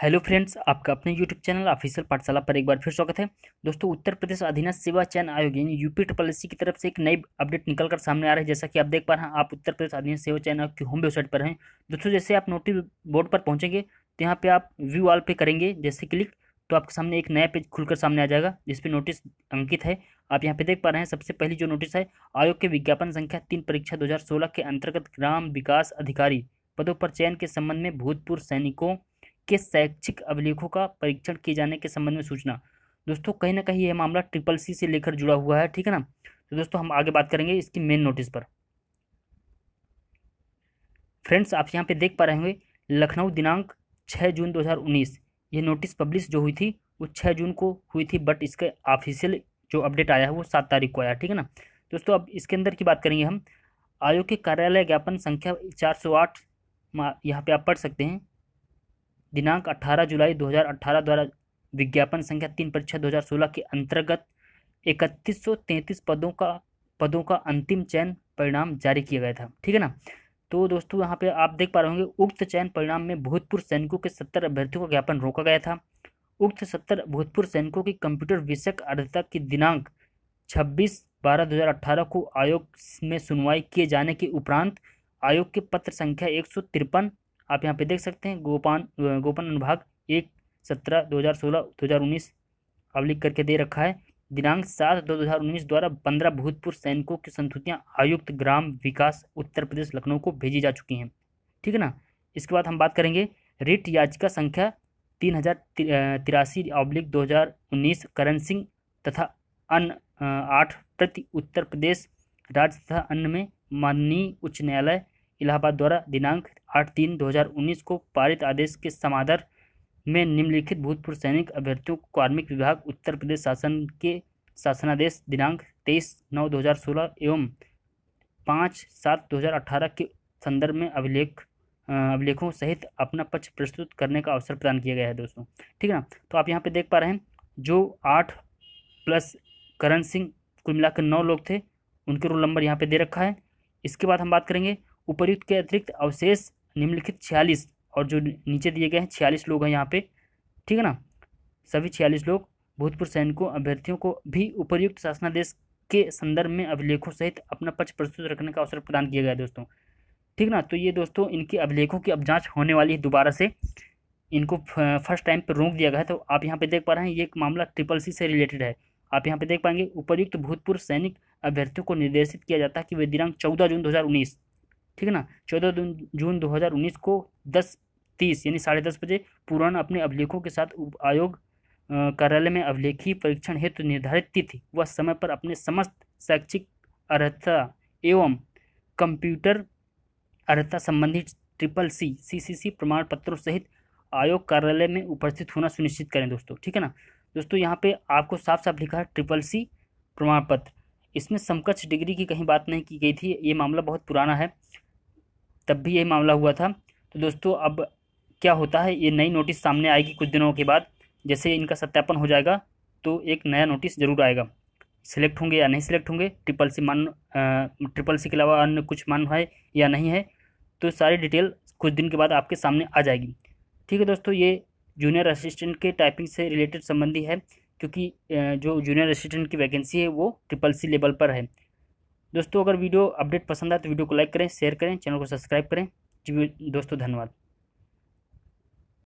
hello friends आपका अपने YouTube channel official पाठशाला पर एक बार फिर स्वागत है दोस्तों उत्तर प्रदेश अधीनस्थ सेवा चयन आयोग यानी यूपी ट्रिपल एस की तरफ से एक नई अपडेट निकल कर सामने आ रहा है जैसा कि आप देख पा रहे हैं आप उत्तर प्रदेश अधीन सेवा चयन आयोग की होम वेबसाइट पर हैं दोस्तों जैसे आप नोटिस बोर्ड पर पहुँचेंगे तो यहाँ पर आप व्यू वाल पे करेंगे जैसे क्लिक तो आपके सामने एक नया पेज खुलकर सामने आ जाएगा जिसपे नोटिस अंकित है आप यहाँ पे देख पा रहे हैं सबसे पहली जो नोटिस है आयोग के विज्ञापन संख्या तीन परीक्षा दो के अंतर्गत ग्राम विकास अधिकारी पदों पर चयन के संबंध में भूतपूर्व सैनिकों के शैक्षिक अभिलेखों का परीक्षण किए जाने के संबंध में सूचना दोस्तों कहीं ना कहीं यह मामला ट्रिपल सी से लेकर जुड़ा हुआ है ठीक है ना तो दोस्तों हम आगे बात करेंगे इसकी मेन नोटिस पर फ्रेंड्स आप यहाँ पे देख पा रहे होंगे लखनऊ दिनांक 6 जून 2019 ये नोटिस पब्लिश जो हुई थी वो 6 जून को हुई थी बट इसके ऑफिशियल जो अपडेट आया है वो सात तारीख को आया ठीक है ना दोस्तों अब इसके अंदर की बात करेंगे हम आयोग के कार्यालय ज्ञापन संख्या चार सौ आठ यहाँ पर आप पढ़ सकते हैं दिनांक 18 जुलाई 2018 द्वारा विज्ञापन संख्या तीन दो हजार सोलह के अंतर्गत इकतीस पदों का पदों का अंतिम चयन परिणाम जारी किया गया था ठीक है ना तो दोस्तों यहाँ पे आप देख पा रहे होंगे उक्त चयन परिणाम में भूतपूर्व सैनिकों के सत्तर अभ्यर्थियों का ज्ञापन रोका गया था उक्त सत्तर भूतपूर्व सैनिकों की कंप्यूटर विषयक अर्धता की दिनांक छब्बीस बारह दो हजार अठारह को आयोग में सुनवाई किए जाने के उपरांत आयोग के पत्र संख्या एक सौ तिरपन आप यहाँ पे देख सकते हैं गोपान गोपन अनुभाग एक सत्रह दो हज़ार सोलह दो हज़ार उन्नीस अवलिक करके दे रखा है दिनांक सात दो हज़ार उन्नीस द्वारा पंद्रह भूतपूर्व सैनिकों की संस्तुतियाँ आयुक्त ग्राम विकास उत्तर प्रदेश लखनऊ को भेजी जा चुकी हैं ठीक है ना इसके बाद हम बात करेंगे रिट याचिका संख्या तीन हज़ार तिरासी अब्लिक दो हज़ार उन्नीस करण सिंह तथा अन्य आठ प्रति उत्तर प्रदेश राज्य तथा अन्य में माननीय उच्च न्यायालय इलाहाबाद द्वारा दिनांक आठ तीन दो हज़ार उन्नीस को पारित आदेश के समाधान में निम्नलिखित भूतपूर्व सैनिक अभ्यर्थियों को कार्मिक विभाग उत्तर प्रदेश शासन के शासनादेश दिनांक तेईस नौ दो हज़ार सोलह एवं पाँच सात दो हज़ार अठारह के संदर्भ में अभिलेख अभिलेखों सहित अपना पक्ष प्रस्तुत करने का अवसर प्रदान किया गया है दोस्तों ठीक है ना तो आप यहाँ पे देख पा रहे हैं जो आठ प्लस करण सिंह कुल मिलाकर नौ लोग थे उनके रोल नंबर यहाँ पे दे रखा है इसके बाद हम बात करेंगे उपर्युक्त के अतिरिक्त अवशेष निम्नलिखित छियालीस और जो नीचे दिए गए हैं छियालीस लोग हैं यहाँ पे ठीक है ना सभी छियालीस लोग भूतपूर्व सैनिकों अभ्यर्थियों को भी उपर्युक्त शासनादेश के संदर्भ में अभिलेखों सहित अपना पक्ष प्रस्तुत रखने का अवसर प्रदान किया गया दोस्तों ठीक ना तो ये दोस्तों इनके अभिलेखों की अब जाँच होने वाली है दोबारा से इनको फर्स्ट टाइम पर रोक दिया गया है तो आप यहाँ पे देख पा रहे हैं ये एक मामला ट्रिपल सी से रिलेटेड है आप यहाँ पे देख पाएंगे उपयुक्त भूतपूर्व सैनिक अभ्यर्थियों को निर्देशित किया जाता है कि वे दिनांक चौदह जून उन्नीस ठीक है ना चौदह जून 2019 को दस तीस यानी साढ़े दस बजे पुराण अपने अभिलेखों के साथ उप आयोग कार्यालय में अभिलेखी परीक्षण हेतु तो निर्धारित तिथि वह समय पर अपने समस्त शैक्षिक अर्हता एवं कंप्यूटर अर्हता संबंधी ट्रिपल सी सी सी सी प्रमाण पत्रों सहित आयोग कार्यालय में उपस्थित होना सुनिश्चित करें दोस्तों ठीक है ना दोस्तों यहाँ पे आपको साफ साफ लिखा है ट्रिपल सी प्रमाण पत्र इसमें समकक्ष डिग्री की कहीं बात नहीं की गई थी ये मामला बहुत पुराना है तब भी ये मामला हुआ था तो दोस्तों अब क्या होता है ये नई नोटिस सामने आएगी कुछ दिनों के बाद जैसे इनका सत्यापन हो जाएगा तो एक नया नोटिस ज़रूर आएगा सिलेक्ट होंगे या नहीं सिलेक्ट होंगे ट्रिपल सी मान ट्रिपल सी के अलावा अन्य कुछ मान है या नहीं है तो सारी डिटेल कुछ दिन के बाद आपके सामने आ जाएगी ठीक है दोस्तों ये जूनियर असिस्टेंट के टाइपिंग से रिलेटेड संबंधी है क्योंकि जो जूनियर असिस्टेंट की वैकेंसी है वो ट्रिपल सी लेवल पर है दोस्तों अगर वीडियो अपडेट पसंद आए तो वीडियो को लाइक करें शेयर करें चैनल को सब्सक्राइब करें जी दोस्तों धन्यवाद